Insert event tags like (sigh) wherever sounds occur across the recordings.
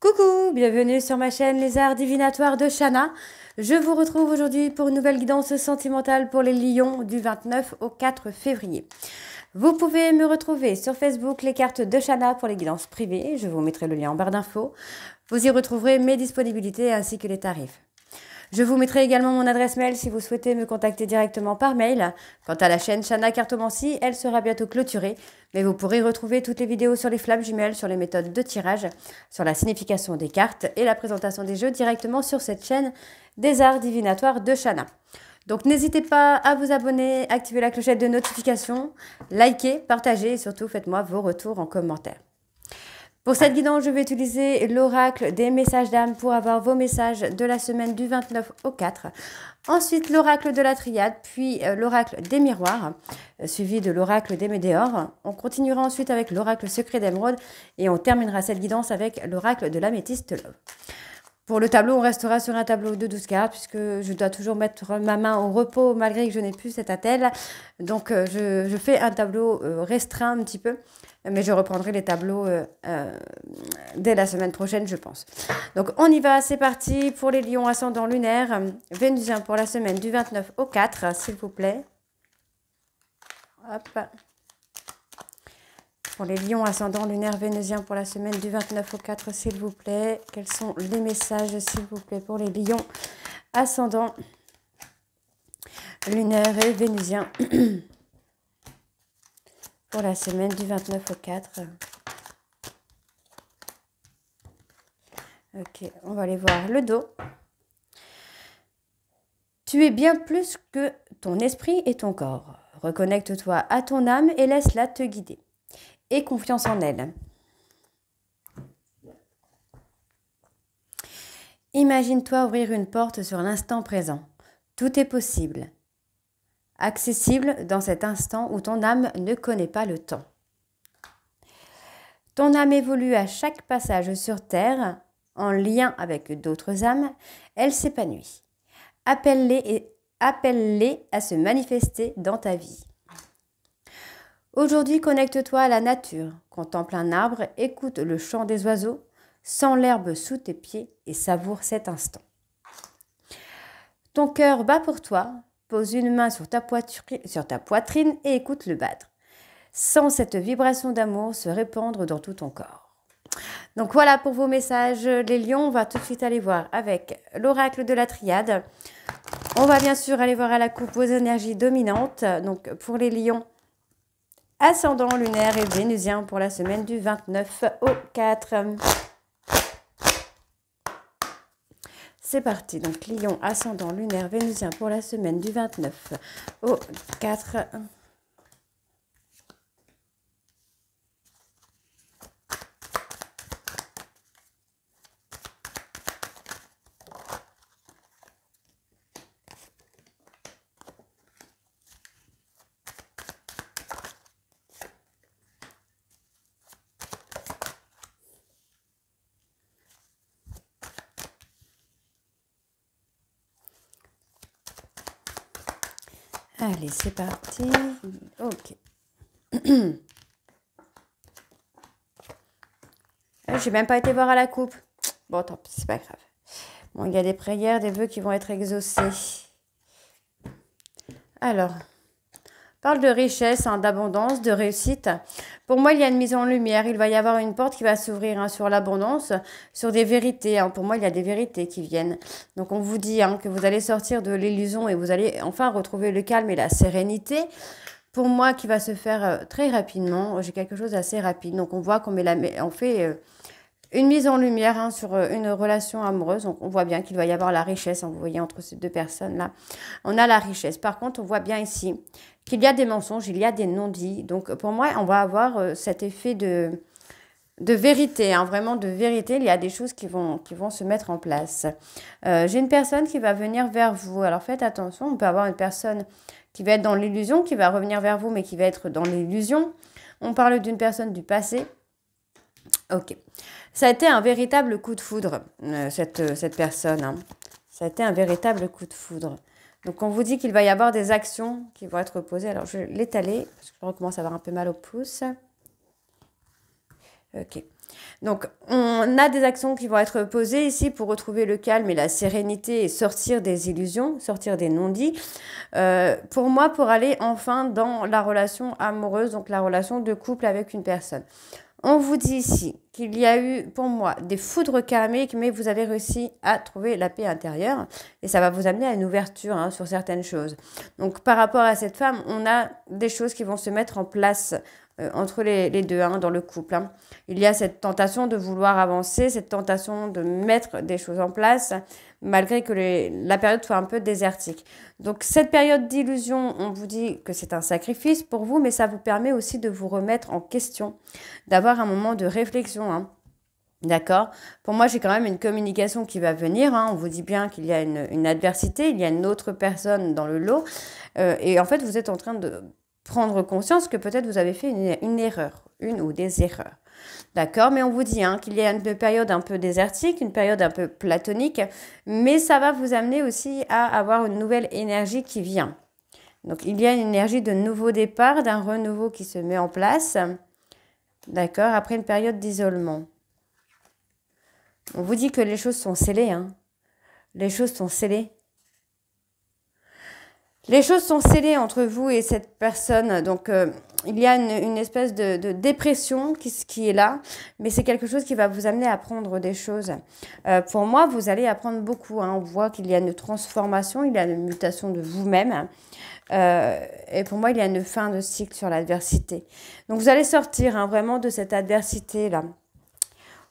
Coucou, bienvenue sur ma chaîne Les Arts Divinatoires de Shana. Je vous retrouve aujourd'hui pour une nouvelle guidance sentimentale pour les lions du 29 au 4 février. Vous pouvez me retrouver sur Facebook les cartes de Shana pour les guidances privées. Je vous mettrai le lien en barre d'infos. Vous y retrouverez mes disponibilités ainsi que les tarifs. Je vous mettrai également mon adresse mail si vous souhaitez me contacter directement par mail. Quant à la chaîne Chana Cartomancy, elle sera bientôt clôturée, mais vous pourrez retrouver toutes les vidéos sur les flammes jumelles, sur les méthodes de tirage, sur la signification des cartes et la présentation des jeux directement sur cette chaîne des arts divinatoires de Chana. Donc n'hésitez pas à vous abonner, activer la clochette de notification, liker, partager et surtout faites-moi vos retours en commentaire. Pour cette guidance, je vais utiliser l'oracle des messages d'âme pour avoir vos messages de la semaine du 29 au 4. Ensuite, l'oracle de la triade, puis euh, l'oracle des miroirs, euh, suivi de l'oracle des médéores. On continuera ensuite avec l'oracle secret d'émeraude et on terminera cette guidance avec l'oracle de l'améthyste love. Pour le tableau, on restera sur un tableau de 12 cartes puisque je dois toujours mettre ma main au repos malgré que je n'ai plus cette attelle. Donc, euh, je fais un tableau restreint un petit peu mais je reprendrai les tableaux euh, euh, dès la semaine prochaine, je pense. Donc on y va, c'est parti pour les lions ascendants lunaires. vénusien pour la semaine du 29 au 4, s'il vous plaît. Hop. Pour les lions ascendants lunaires vénusiens pour la semaine du 29 au 4, s'il vous plaît. Quels sont les messages, s'il vous plaît, pour les lions ascendants lunaires et vénusiens (clears throat) pour la semaine du 29 au 4. Ok, on va aller voir le dos. Tu es bien plus que ton esprit et ton corps. Reconnecte-toi à ton âme et laisse-la te guider. Aie confiance en elle. Imagine-toi ouvrir une porte sur l'instant présent. Tout est possible accessible dans cet instant où ton âme ne connaît pas le temps. Ton âme évolue à chaque passage sur Terre en lien avec d'autres âmes, elle s'épanouit. Appelle-les et appelle-les à se manifester dans ta vie. Aujourd'hui, connecte-toi à la nature, contemple un arbre, écoute le chant des oiseaux, sens l'herbe sous tes pieds et savoure cet instant. Ton cœur bat pour toi, Pose une main sur ta, poitrine, et écoute le battre. Sans cette vibration d'amour se répandre dans tout ton corps. Donc voilà pour vos messages, les lions. On va tout de suite aller voir avec l'oracle de la triade. On va bien sûr aller voir à la coupe vos énergies dominantes. Donc pour les lions, ascendant lunaire et vénusien pour la semaine du 29 au 4. C'est parti, donc Lyon ascendant lunaire vénusien pour la semaine du 29 au 4 c'est parti. Ok. Ah, j'ai même pas été voir à la coupe. Bon, tant pis, c'est pas grave. Bon, il y a des prières, des vœux qui vont être exaucés. Alors, parle de richesse, hein, d'abondance, de réussite. Pour moi, il y a une mise en lumière. Il va y avoir une porte qui va s'ouvrir hein, sur l'abondance, sur des vérités. Hein. Pour moi, il y a des vérités qui viennent. Donc, on vous dit que vous allez sortir de l'illusion et vous allez enfin retrouver le calme et la sérénité pour moi qui va se faire euh, très rapidement. Oh, j'ai quelque chose d'assez rapide. Donc on voit qu'on met la, on fait euh, une mise en lumière sur euh, une relation amoureuse. Donc on voit bien qu'il va y avoir la richesse. vous voyez entre ces deux personnes là, on a la richesse. Par contre, on voit bien ici qu'il y a des mensonges, il y a des non-dits. Donc pour moi, on va avoir euh, cet effet de, vérité, hein, vraiment de vérité. Il y a des choses qui vont, qui vont se mettre en place. Euh, j'ai une personne qui va venir vers vous. Alors faites attention, on peut avoir une personne qui va être dans l'illusion, qui va revenir vers vous, mais qui va être dans l'illusion. On parle d'une personne du passé. Ok. Ça a été un véritable coup de foudre, euh, cette, personne. Hein. Ça a été un véritable coup de foudre. Donc on vous dit qu'il va y avoir des actions qui vont être posées. Alors je vais l'étaler parce que je recommence à avoir un peu mal au pouce. Ok. Donc on a des actions qui vont être posées ici pour retrouver le calme et la sérénité et sortir des illusions, sortir des non-dits. Euh, pour moi, pour aller enfin dans la relation amoureuse, donc la relation de couple avec une personne. On vous dit ici qu'il y a eu pour moi des foudres karmiques, mais vous avez réussi à trouver la paix intérieure et ça va vous amener à une ouverture hein, sur certaines choses. Donc par rapport à cette femme, on a des choses qui vont se mettre en place euh, entre les, deux hein, dans le couple. Hein. Il y a cette tentation de vouloir avancer, cette tentation de mettre des choses en place, malgré que les, la période soit un peu désertique. Donc cette période d'illusion, on vous dit que c'est un sacrifice pour vous, mais ça vous permet aussi de vous remettre en question, d'avoir un moment de réflexion. Hein. D'accord Pour moi, j'ai quand même une communication qui va venir. Hein. On vous dit bien qu'il y a une, une, adversité, il y a une autre personne dans le lot. Euh, et en fait, vous êtes en train de prendre conscience que peut-être vous avez fait une, erreur, une ou des erreurs. D'accord Mais on vous dit hein, qu'il y a une période un peu désertique, une période un peu platonique, mais ça va vous amener aussi à avoir une nouvelle énergie qui vient. Donc il y a une énergie de nouveau départ, d'un renouveau qui se met en place, d'accord, après une période d'isolement. On vous dit que les choses sont scellées, hein. Les choses sont scellées. Les choses sont scellées entre vous et cette personne, donc euh, il y a une, espèce de, dépression qui, qui est là, mais c'est quelque chose qui va vous amener à apprendre des choses. Euh, pour moi, vous allez apprendre beaucoup. Hein. On voit qu'il y a une transformation, il y a une mutation de vous-même. Euh, et pour moi, il y a une fin de cycle sur l'adversité. Donc vous allez sortir hein, vraiment de cette adversité-là.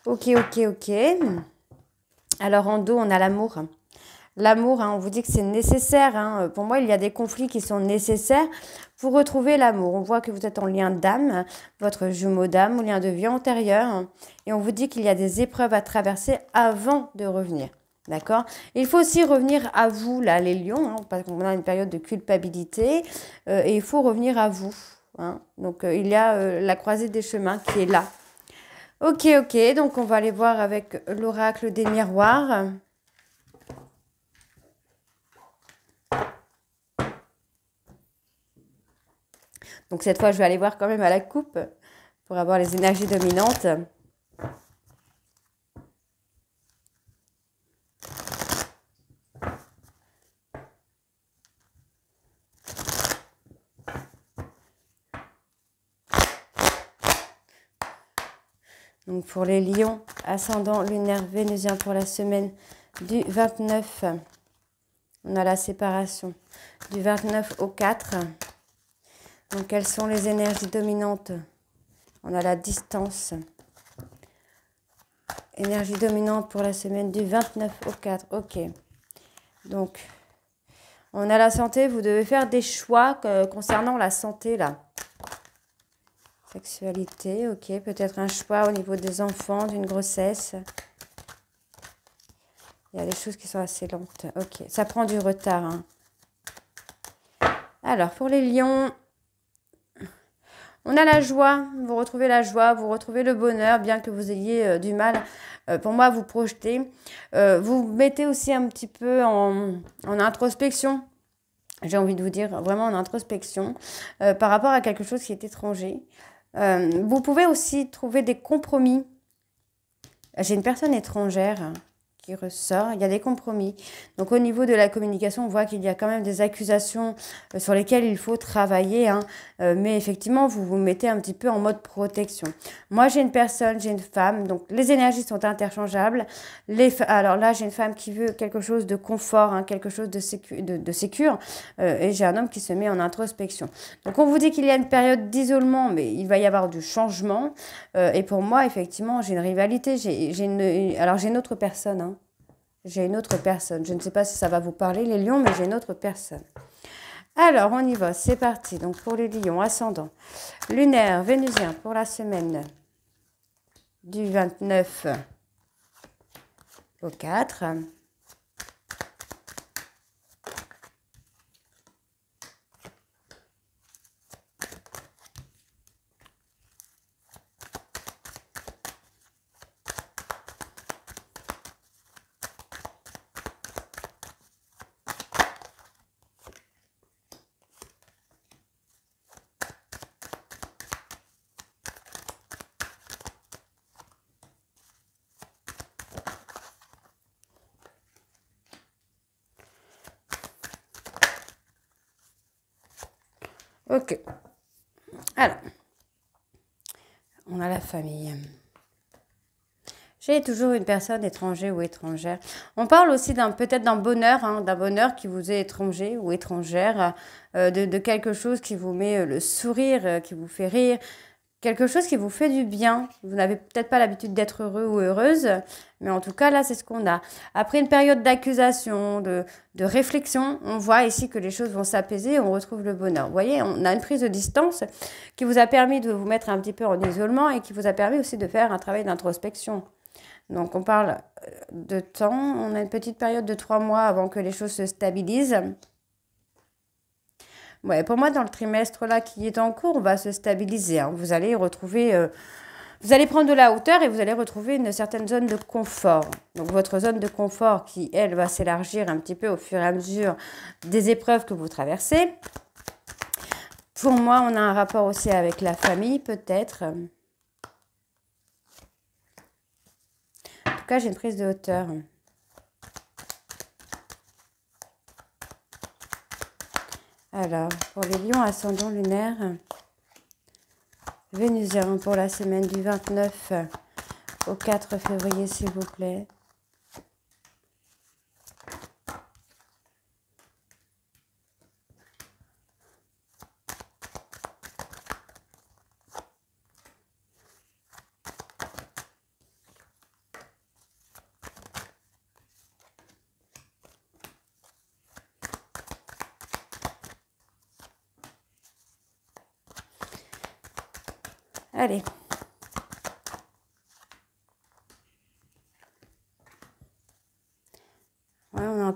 Ok, ok, ok. Alors en dos, on a l'amour. L'amour, hein. on vous dit que c'est nécessaire. Hein. Euh, pour moi, il y a des conflits qui sont nécessaires pour retrouver l'amour. On voit que vous êtes en lien d'âme, votre jumeau d'âme, ou lien de vie antérieur. Et on vous dit qu'il y a des épreuves à traverser avant de revenir. D'accord Il faut aussi revenir à vous, là, les lions, hein, parce qu'on a une période de culpabilité, euh, et il faut revenir à vous. Donc, euh, il y a la croisée des chemins qui est là. Ok, ok, donc on va aller voir avec l'oracle des miroirs. Donc cette fois, je vais aller voir quand même à la coupe pour avoir les énergies dominantes. Donc pour les lions, ascendant lunaire vénusien pour la semaine du 29. On a la séparation du 29 au 4. Donc quelles sont les énergies dominantes On a la distance. Énergie dominante pour la semaine du 29 au 4. Ok. Donc on a la santé. Vous devez faire des choix euh, concernant la santé là. Sexualité, ok. Peut-être un choix au niveau des enfants, d'une grossesse. Il y a des choses qui sont assez lentes. Ok, ça prend du retard. Hein. Alors, pour les lions, on a la joie, vous retrouvez la joie, vous retrouvez le bonheur, bien que vous ayez euh, du mal, euh, pour moi, à vous projeter. Euh, vous mettez aussi un petit peu en, en introspection, j'ai envie de vous dire vraiment en introspection, par rapport à quelque chose qui est étranger. vous pouvez aussi trouver des compromis. J'ai une personne étrangère qui ressort. Il y a des compromis. Donc au niveau de la communication, on voit qu'il y a quand même des accusations euh, sur lesquelles il faut travailler. Hein, euh, mais effectivement, vous vous mettez un petit peu en mode protection. Moi, j'ai une personne, j'ai une femme. Donc les énergies sont interchangeables. Les Alors là, j'ai une femme qui veut quelque chose de confort, hein, quelque chose de, sécu de, de sécure. Euh, et j'ai un homme qui se met en introspection. Donc on vous dit qu'il y a une période d'isolement, mais il va y avoir du changement. et pour moi, effectivement, j'ai une rivalité. J'ai une, une, alors j'ai une autre personne. Hein, j'ai une autre personne. Je ne sais pas si ça va vous parler, les lions, mais j'ai une autre personne. Alors, on y va, c'est parti. Donc, pour les lions, ascendant, lunaire, vénusien, pour la semaine du 29 au 4. J'ai toujours une personne étrangère ou étrangère. On parle aussi d'un peut-être d'un bonheur, hein, d'un bonheur qui vous est étranger ou étrangère, euh, de, quelque chose qui vous met le sourire, euh, qui vous fait rire, quelque chose qui vous fait du bien. Vous n'avez peut-être pas l'habitude d'être heureux ou heureuse, mais en tout cas, là, c'est ce qu'on a. Après une période d'accusation, de, de, réflexion, on voit ici que les choses vont s'apaiser on retrouve le bonheur. Vous voyez, on a une prise de distance qui vous a permis de vous mettre un petit peu en isolement et qui vous a permis aussi de faire un travail d'introspection. Donc, on parle euh, de temps. On a une petite période de trois mois avant que les choses se stabilisent pour moi, dans le trimestre là qui est en cours, on va se stabiliser. Hein. Vous allez euh, vous allez prendre de la hauteur et vous allez retrouver une certaine zone de confort. Donc votre zone de confort qui, elle, va s'élargir un petit peu au fur et à mesure des épreuves que vous traversez. Pour moi, on a un rapport aussi avec la famille, peut-être. En tout cas, j'ai une prise de hauteur. Alors, pour les lions ascendant lunaire, Vénusien pour la semaine du 29 au 4 février, s'il vous plaît.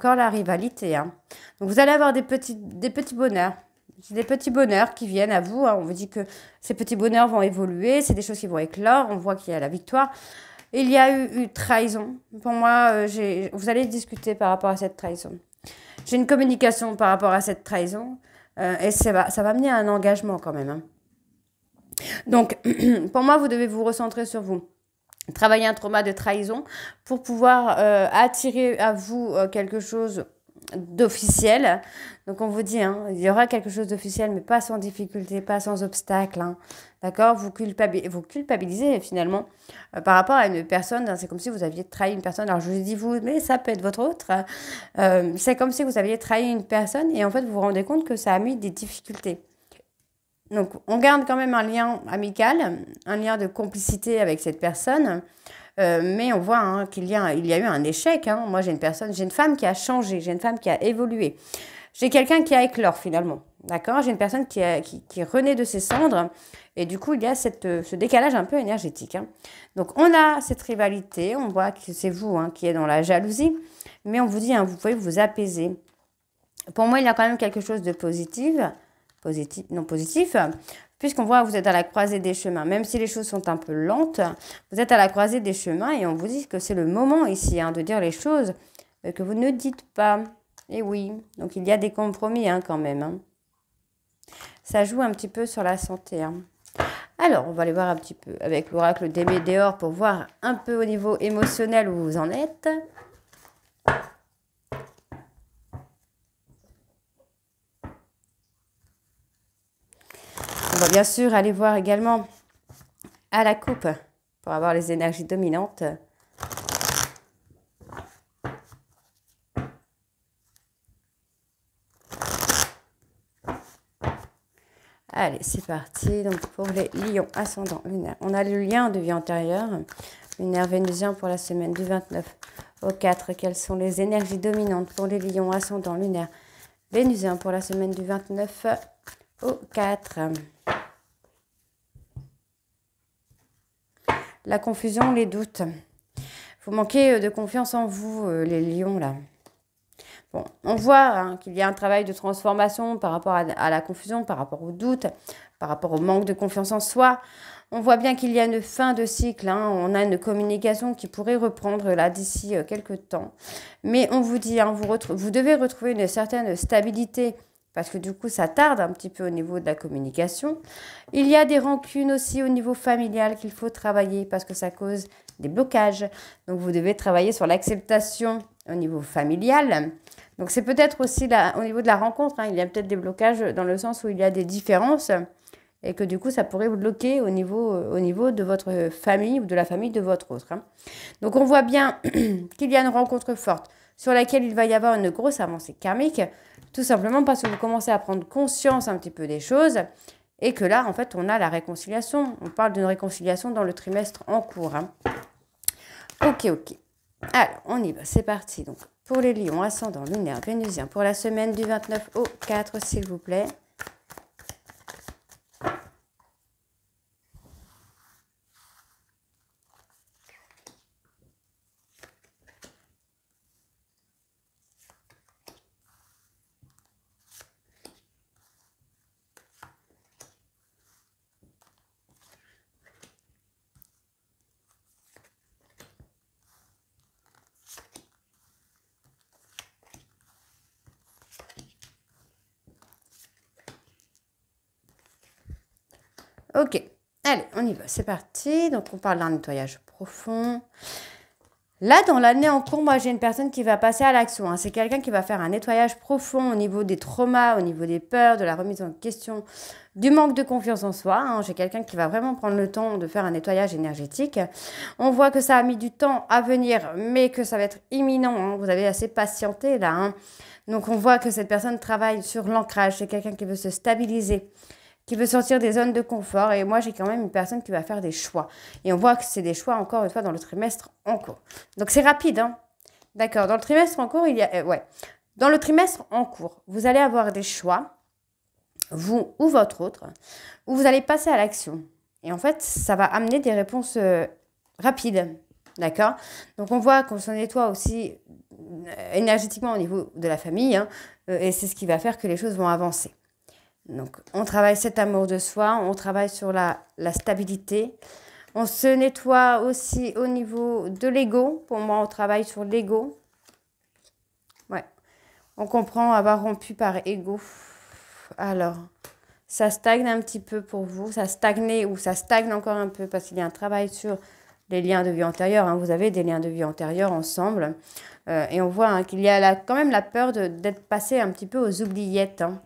encore la rivalité. Hein. Donc vous allez avoir des petits, des petits bonheurs. des petits bonheurs qui viennent à vous. Hein. On vous dit que ces petits bonheurs vont évoluer, c'est des choses qui vont éclore. On voit qu'il y a la victoire. Il y a eu, trahison. Pour moi, euh, vous allez discuter par rapport à cette trahison. J'ai une communication par rapport à cette trahison. Euh, et ça va, mener à un engagement quand même. Hein. Donc, (clears throat) pour moi, vous devez vous recentrer sur vous travailler un trauma de trahison pour pouvoir euh, attirer à vous euh, quelque chose d'officiel. Donc on vous dit, hein, il y aura quelque chose d'officiel, mais pas sans difficulté, pas sans obstacle. Hein. D'accord vous, culpabilisez, vous culpabilisez finalement euh, par rapport à une personne. Hein, c'est comme si vous aviez trahi une personne. Alors je dis vous, mais ça peut être votre autre. c'est comme si vous aviez trahi une personne et en fait vous vous rendez compte que ça a mis des difficultés. Donc, on garde quand même un lien amical, un lien de complicité avec cette personne. Euh, mais on voit hein, qu'il y, a, y a eu un échec. Hein. Moi, j'ai une personne, j'ai une femme qui a changé, j'ai une femme qui a évolué. J'ai quelqu'un qui a éclore finalement. D'accord J'ai une personne qui, a, qui, renaît de ses cendres. Et du coup, il y a euh, ce décalage un peu énergétique. Hein. Donc, on a cette rivalité. On voit que c'est vous qui êtes dans la jalousie. Mais on vous dit, vous pouvez vous apaiser. Pour moi, il y a quand même quelque chose de positif non positif, puisqu'on voit que vous êtes à la croisée des chemins. Même si les choses sont un peu lentes, vous êtes à la croisée des chemins et on vous dit que c'est le moment ici hein, de dire les choses euh, que vous ne dites pas. Et eh oui, donc il y a des compromis hein, quand même. Hein. Ça joue un petit peu sur la santé. Alors, on va aller voir un petit peu avec l'oracle des Médéors pour voir un peu au niveau émotionnel où vous en êtes. bien sûr aller voir également à la coupe pour avoir les énergies dominantes. Allez, c'est parti. Donc pour les lions ascendants lunaires, on a le lien de vie antérieure, lunaire vénusien pour la semaine du 29 au 4. Quelles sont les énergies dominantes pour les lions ascendants lunaires vénusien pour la semaine du 29 au 4. La confusion, les doutes. Vous manquez euh, de confiance en vous, euh, les lions, là. Bon, on voit hein, qu'il y a un travail de transformation par rapport à, la confusion, par rapport aux doutes, par rapport au manque de confiance en soi. On voit bien qu'il y a une fin de cycle. Hein. On a une communication qui pourrait reprendre là d'ici euh, quelques temps. Mais on vous dit, hein, vous devez retrouver une certaine stabilité parce que du coup, ça tarde un petit peu au niveau de la communication. Il y a des rancunes aussi au niveau familial qu'il faut travailler parce que ça cause des blocages. Donc, vous devez travailler sur l'acceptation au niveau familial. Donc, c'est peut-être aussi au niveau de la rencontre. Hein, il y a peut-être des blocages dans le sens où il y a des différences et que du coup, ça pourrait vous bloquer au niveau, au niveau de votre famille ou de la famille de votre autre. Hein. Donc, on voit bien (clears throat) qu'il y a une rencontre forte sur laquelle il va y avoir une grosse avancée karmique, tout simplement parce que vous commencez à prendre conscience un petit peu des choses et que là, en fait, on a la réconciliation. On parle d'une réconciliation dans le trimestre en cours. Hein. Ok, ok. Alors, on y va, c'est parti. Donc, pour les lions ascendants lunaire, vénusien, pour la semaine du 29 au 4, s'il vous plaît. Ok, allez, on y va, c'est parti. Donc, on parle d'un nettoyage profond. Là, dans l'année en cours, moi, j'ai une personne qui va passer à l'action. Hein. C'est quelqu'un qui va faire un nettoyage profond au niveau des traumas, au niveau des peurs, de la remise en question, du manque de confiance en soi. Hein. J'ai quelqu'un qui va vraiment prendre le temps de faire un nettoyage énergétique. On voit que ça a mis du temps à venir, mais que ça va être imminent. Hein. Vous avez assez patienté là. Donc, on voit que cette personne travaille sur l'ancrage. C'est quelqu'un qui veut se stabiliser qui veut sortir des zones de confort. Et moi, j'ai quand même une personne qui va faire des choix. Et on voit que c'est des choix, encore une fois, dans le trimestre en cours. Donc, c'est rapide, hein. D'accord. Dans le trimestre en cours, il y a... Euh, ouais. Dans le trimestre en cours, vous allez avoir des choix, vous ou votre autre, où vous allez passer à l'action. Et en fait, ça va amener des réponses euh, rapides. D'accord Donc on voit qu'on se nettoie aussi euh, énergétiquement au niveau de la famille, hein, et c'est ce qui va faire que les choses vont avancer. Donc, on travaille cet amour de soi, on travaille sur la, stabilité. On se nettoie aussi au niveau de l'ego. Pour moi, on travaille sur l'ego. Ouais. On comprend avoir rompu par ego. Alors, ça stagne un petit peu pour vous. Ça stagne ou ça stagne encore un peu parce qu'il y a un travail sur les liens de vie antérieure. Hein. Vous avez des liens de vie antérieure ensemble. Euh, et on voit hein, qu'il y a quand même la peur d'être passé un petit peu aux oubliettes. Hein.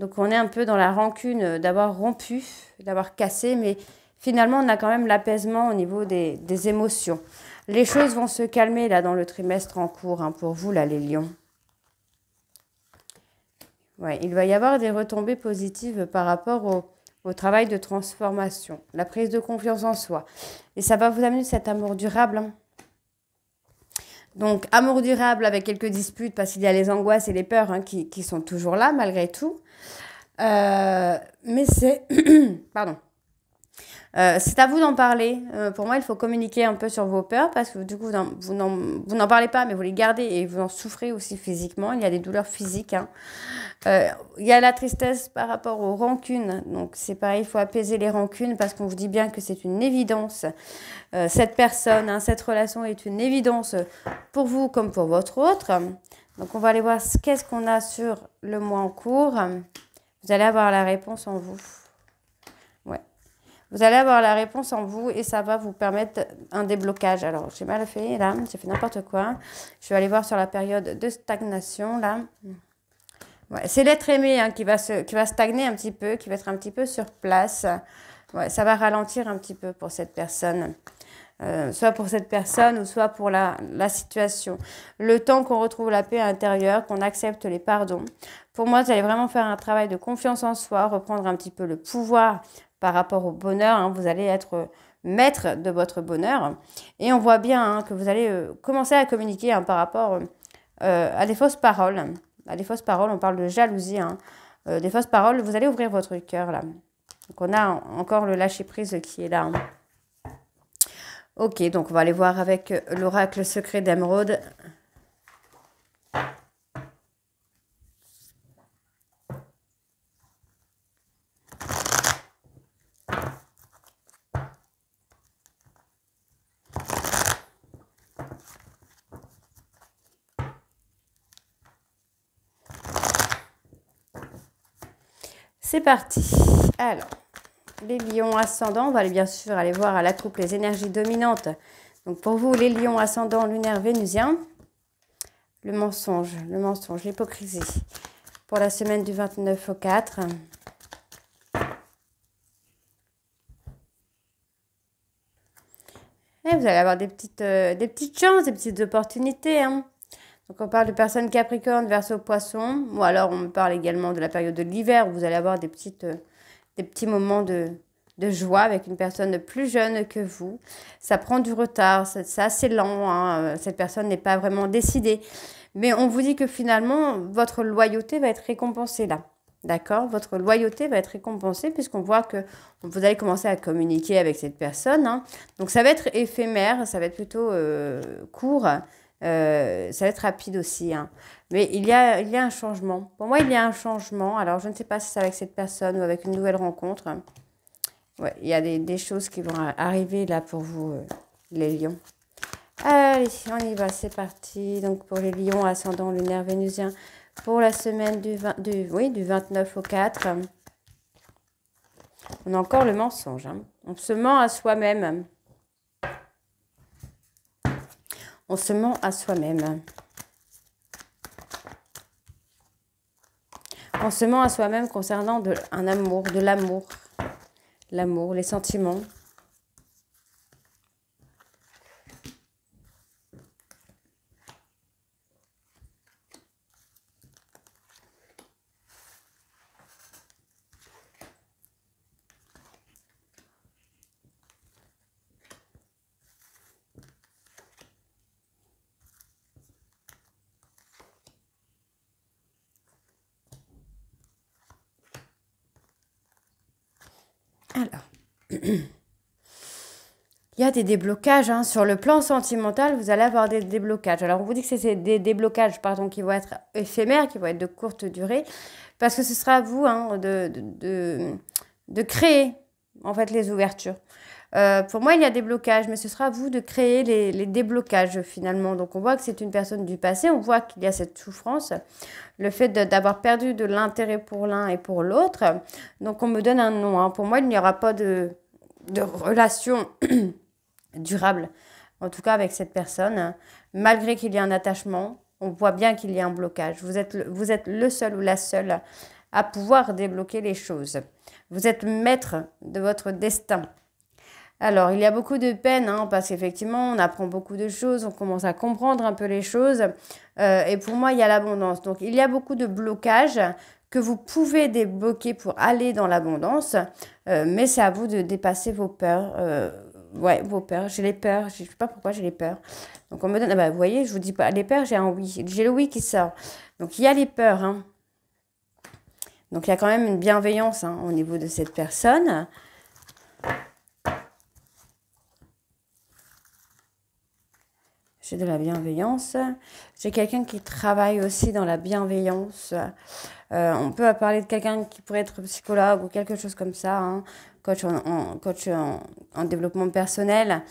Donc on est un peu dans la rancune euh, d'avoir rompu, d'avoir cassé, mais finalement on a quand même l'apaisement au niveau des, émotions. Les choses vont se calmer là dans le trimestre en cours hein, pour vous là les lions. il va y avoir des retombées positives par rapport au, travail de transformation, la prise de confiance en soi. Et ça va vous amener cet amour durable. Hein. Donc, amour durable avec quelques disputes parce qu'il y a les angoisses et les peurs hein, qui, sont toujours là malgré tout. Euh, mais c'est... (clears throat) Pardon. Euh, c'est à vous d'en parler. Euh, pour moi, il faut communiquer un peu sur vos peurs parce que du coup, vous n'en parlez pas, mais vous les gardez et vous en souffrez aussi physiquement. Il y a des douleurs physiques. Hein. Euh, il y a la tristesse par rapport aux rancunes. Donc, c'est pareil, il faut apaiser les rancunes parce qu'on vous dit bien que c'est une évidence. cette personne, hein, cette relation est une évidence pour vous comme pour votre autre. Donc, on va aller voir qu'est-ce qu'on a sur le mois en cours. Vous allez avoir la réponse en vous. Vous allez avoir la réponse en vous et ça va vous permettre un déblocage. Alors, j'ai mal fait là, j'ai fait n'importe quoi. Je vais aller voir sur la période de stagnation là. c'est l'être aimé hein, qui, va se, qui va stagner un petit peu, qui va être un petit peu sur place. ça va ralentir un petit peu pour cette personne. Euh, soit pour cette personne ou soit pour la, la situation. Le temps qu'on retrouve la paix intérieure, qu'on accepte les pardons. Pour moi, vous allez vraiment faire un travail de confiance en soi, reprendre un petit peu le pouvoir par rapport au bonheur. Hein, vous allez être euh, maître de votre bonheur. Et on voit bien hein, que vous allez euh, commencer à communiquer hein, par rapport euh, à des fausses paroles. À des fausses paroles, on parle de jalousie. des fausses paroles, vous allez ouvrir votre cœur là. Donc on a encore le lâcher-prise qui est là. Ok, donc on va aller voir avec l'oracle secret d'émeraude. C'est parti. Alors, les lions ascendants, on va aller bien sûr aller voir à la troupe les énergies dominantes. Donc pour vous, les lions ascendants lunaire vénusien, le mensonge, le mensonge, l'hypocrisie. Pour la semaine du 29 au 4. Et vous allez avoir des petites, euh, des petites chances, des petites opportunités. Hein. Donc on parle de personnes Capricorne, Verseau, poissons. ou alors on parle également de la période de l'hiver où vous allez avoir des, petites, euh, des petits moments de, joie avec une personne plus jeune que vous. Ça prend du retard, c'est assez lent, hein, euh, cette personne n'est pas vraiment décidée. Mais on vous dit que finalement, votre loyauté va être récompensée là. D'accord Votre loyauté va être récompensée puisqu'on voit que vous allez commencer à communiquer avec cette personne. Hein. Donc ça va être éphémère, ça va être plutôt euh, court. Euh, ça va être rapide aussi. Hein. Mais il y, a, il y a un changement. Pour moi, il y a un changement. Alors, je ne sais pas si c'est avec cette personne ou avec une nouvelle rencontre. il y a des, choses qui vont arriver là pour vous, euh, les lions. Allez, on y va, c'est parti. Donc, pour les lions, ascendant lunaire vénusien, pour la semaine du, oui, du 29 au 4. On a encore le mensonge. Hein. On se ment à soi-même. on se ment à soi-même. On se ment à soi-même concernant un amour, de l'amour, l'amour, les sentiments. (clears throat) Il y a des déblocages hein. sur le plan sentimental, vous allez avoir des déblocages. Alors on vous dit que c'est des déblocages pardon, qui vont être éphémères, qui vont être de courte durée, parce que ce sera à vous hein, de, de, créer en fait les ouvertures. Euh, pour moi, il y a des blocages, mais ce sera à vous de créer les, les déblocages finalement. Donc on voit que c'est une personne du passé, on voit qu'il y a cette souffrance, le fait d'avoir perdu de l'intérêt pour l'un et pour l'autre. Donc on me donne un nom. Hein. Pour moi, il n'y aura pas de de relation (clears throat) durable, en tout cas avec cette personne, malgré qu'il y ait un attachement, on voit bien qu'il y a un blocage. Vous êtes, le, vous êtes le seul ou la seule à pouvoir débloquer les choses. Vous êtes maître de votre destin. Alors, il y a beaucoup de peine, hein, parce qu'effectivement, on apprend beaucoup de choses, on commence à comprendre un peu les choses. Euh, et pour moi, il y a l'abondance. Donc, il y a beaucoup de blocages que vous pouvez débloquer pour aller dans l'abondance, euh, mais c'est à vous de dépasser vos peurs. Euh, ouais, vos peurs. J'ai les peurs. Je ne sais pas pourquoi j'ai les peurs. Donc on me donne, ah bah, vous voyez, je vous dis pas les peurs, j'ai un oui. J'ai le oui qui sort. Donc il y a les peurs. Hein. Donc il y a quand même une bienveillance hein, au niveau de cette personne. J'ai de la bienveillance. J'ai quelqu'un qui travaille aussi dans la bienveillance. Euh, on peut parler de quelqu'un qui pourrait être psychologue ou quelque chose comme ça, hein. coach, en, coach en, développement personnel.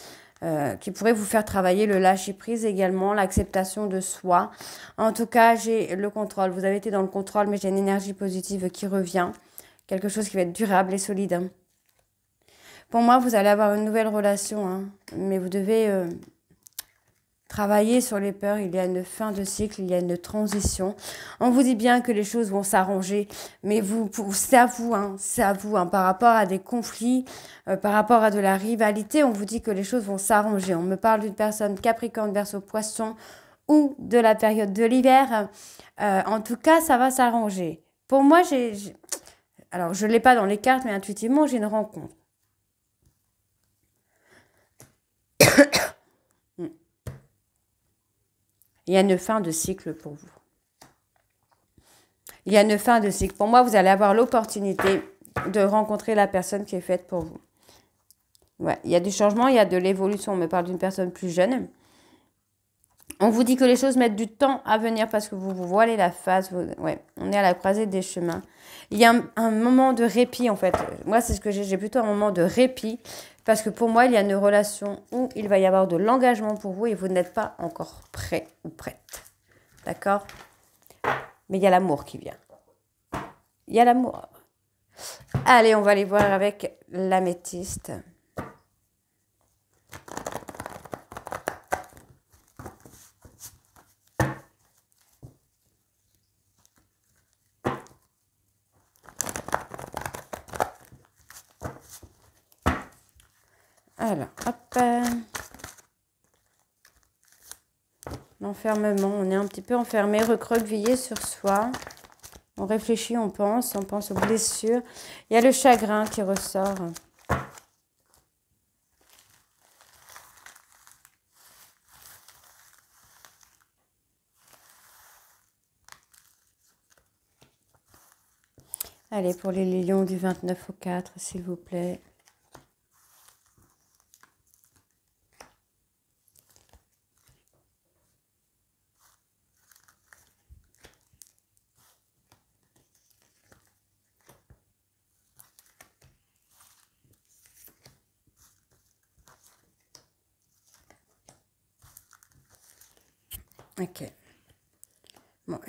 Euh, qui pourrait vous faire travailler le lâcher prise également, l'acceptation de soi. En tout cas, j'ai le contrôle. Vous avez été dans le contrôle, mais j'ai une énergie positive qui revient. Quelque chose qui va être durable et solide. Pour moi, vous allez avoir une nouvelle relation, hein. mais vous devez euh, Travailler sur les peurs, il y a une fin de cycle, il y a une transition. On vous dit bien que les choses vont s'arranger, mais vous, c'est à vous, c'est à vous. Hein, hein, par rapport à des conflits, euh, par rapport à de la rivalité, on vous dit que les choses vont s'arranger. On me parle d'une personne Capricorne, Verseau, Poisson ou de la période de l'hiver. Euh, en tout cas, ça va s'arranger. Pour moi, j'ai, alors je l'ai pas dans les cartes, mais intuitivement, j'ai une rencontre. Il y a une fin de cycle pour vous. Il y a une fin de cycle. Pour moi, vous allez avoir l'opportunité de rencontrer la personne qui est faite pour vous. Ouais, il y a du changement, il y a de l'évolution. On me parle d'une personne plus jeune. On vous dit que les choses mettent du temps à venir parce que vous vous voilez la face. on est à la croisée des chemins. Il y a un, un moment de répit en fait. Moi, c'est ce que j'ai. J'ai plutôt un moment de répit parce que pour moi, il y a une relation où il va y avoir de l'engagement pour vous et vous n'êtes pas encore prêt ou prête. D'accord Mais il y a l'amour qui vient. Il y a l'amour. Allez, on va aller voir avec l'améthyste. On est un petit peu enfermé, recroquevillé sur soi. On réfléchit, on pense, on pense aux blessures. Il y a le chagrin qui ressort. Allez, pour les lions du 29 au 4, s'il vous plaît.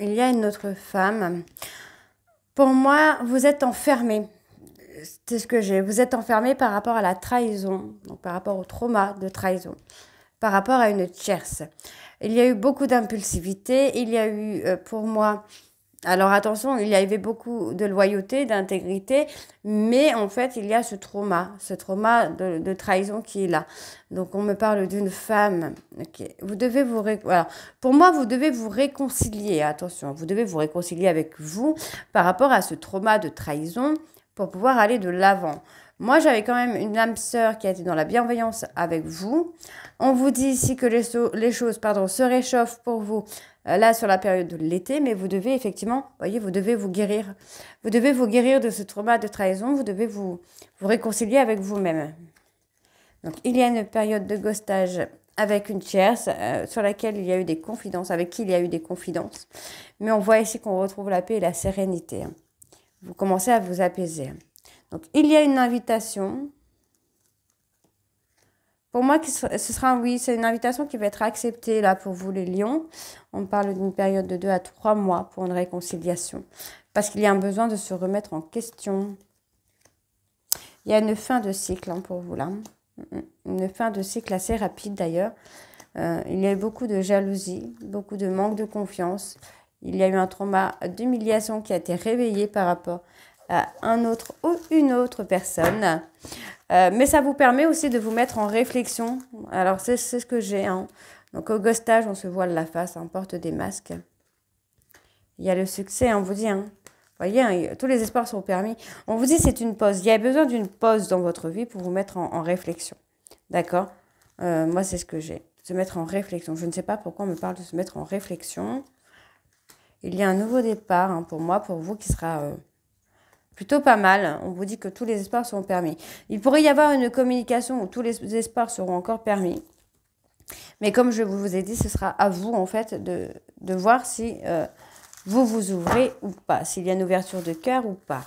il y a une autre femme. Pour moi, vous êtes enfermé. C'est ce que j'ai. Vous êtes enfermé par rapport à la trahison, donc par rapport au trauma de trahison, par rapport à une tierce. Il y a eu beaucoup d'impulsivité. Il y a eu, euh, pour moi, alors attention, il y avait beaucoup de loyauté, d'intégrité, mais en fait, il y a ce trauma, ce trauma de, trahison qui est là. Donc on me parle d'une femme. Vous devez vous pour moi, vous devez vous réconcilier. Attention, vous devez vous réconcilier avec vous par rapport à ce trauma de trahison pour pouvoir aller de l'avant. Moi, j'avais quand même une âme sœur qui a été dans la bienveillance avec vous. On vous dit ici que les, les choses pardon, se réchauffent pour vous euh, là sur la période de l'été, mais vous devez effectivement, voyez, vous devez vous guérir. Vous devez vous guérir de ce trauma de trahison, vous devez vous, vous réconcilier avec vous-même. Donc il y a une période de ghostage avec une tierce euh, sur laquelle il y a eu des confidences, avec qui il y a eu des confidences. Mais on voit ici qu'on retrouve la paix et la sérénité. Vous commencez à vous apaiser. Donc il y a une invitation pour moi, ce sera oui, c'est une invitation qui va être acceptée là pour vous les lions. On parle d'une période de 2 à 3 mois pour une réconciliation. Parce qu'il y a un besoin de se remettre en question. Il y a une fin de cycle hein, pour vous là. Une fin de cycle assez rapide d'ailleurs. Euh, il y a eu beaucoup de jalousie, beaucoup de manque de confiance. Il y a eu un trauma d'humiliation qui a été réveillé par rapport un autre ou une autre personne. Euh, mais ça vous permet aussi de vous mettre en réflexion. Alors, c'est ce que j'ai. Hein. Donc, au ghostage, on se voile la face, on hein, porte des masques. Il y a le succès, hein, on vous dit. Vous voyez, tous les espoirs sont permis. On vous dit c'est une pause. Il y a besoin d'une pause dans votre vie pour vous mettre en, réflexion. D'accord euh, Moi, c'est ce que j'ai. Se mettre en réflexion. Je ne sais pas pourquoi on me parle de se mettre en réflexion. Il y a un nouveau départ pour moi, pour vous, qui sera... Euh, plutôt pas mal. On vous dit que tous les espoirs seront permis. Il pourrait y avoir une communication où tous les espoirs seront encore permis. Mais comme je vous ai dit, ce sera à vous en fait de, voir si euh, vous vous ouvrez ou pas, s'il y a une ouverture de cœur ou pas.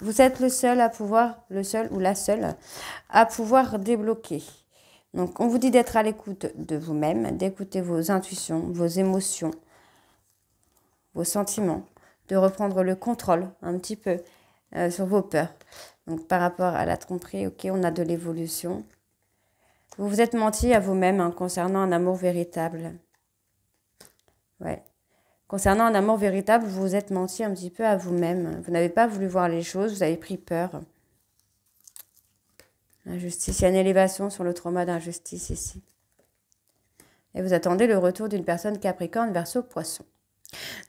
Vous êtes le seul à pouvoir, le seul ou la seule, à pouvoir débloquer. Donc on vous dit d'être à l'écoute de vous-même, d'écouter vos intuitions, vos émotions, vos sentiments de reprendre le contrôle un petit peu euh, sur vos peurs. Donc par rapport à la tromperie, ok, on a de l'évolution. Vous vous êtes menti à vous-même hein, concernant un amour véritable. Ouais. Concernant un amour véritable, vous vous êtes menti un petit peu à vous-même. Vous, n'avez pas voulu voir les choses, vous avez pris peur. Injustice, il y a une élévation sur le trauma d'injustice ici. Et vous attendez le retour d'une personne capricorne verso poisson.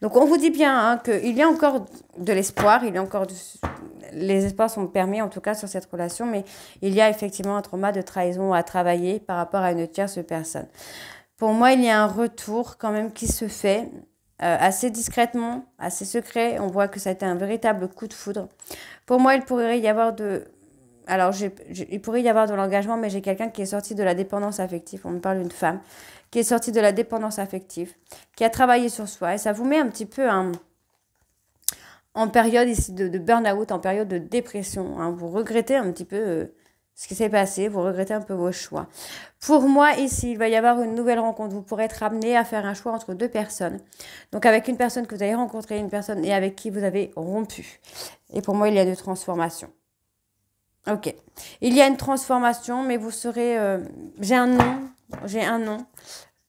Donc on vous dit bien hein, qu'il y a encore de l'espoir, il y a encore les espoirs sont permis en tout cas sur cette relation, mais il y a effectivement un trauma de trahison à travailler par rapport à une tierce personne. Pour moi, il y a un retour quand même qui se fait euh, assez discrètement, assez secret. On voit que ça a été un véritable coup de foudre. Pour moi, il pourrait y avoir de alors, il pourrait y avoir de l'engagement, mais j'ai quelqu'un qui est sorti de la dépendance affective. On me parle d'une femme qui est sortie de la dépendance affective, qui a travaillé sur soi. Et ça vous met un petit peu en période de, burn-out, en période de dépression. Hein. Vous regrettez un petit peu euh, ce qui s'est passé, vous regrettez un peu vos choix. Pour moi, ici, il va y avoir une nouvelle rencontre. Vous pourrez être amené à faire un choix entre deux personnes. Donc avec une personne que vous avez rencontrée, une personne et avec qui vous avez rompu. Et pour moi, il y a deux transformations. Ok. Il y a une transformation, mais vous serez... Euh, j'ai un nom, j'ai un nom,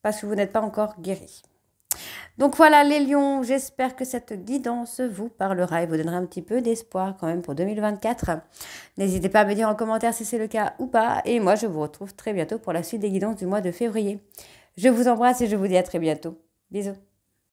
parce que vous n'êtes pas encore guéri. Donc voilà les lions, j'espère que cette guidance vous parlera et vous donnera un petit peu d'espoir quand même pour 2024. N'hésitez pas à me dire en commentaire si c'est le cas ou pas. Et moi, je vous retrouve très bientôt pour la suite des guidances du mois de février. Je vous embrasse et je vous dis à très bientôt. Bisous.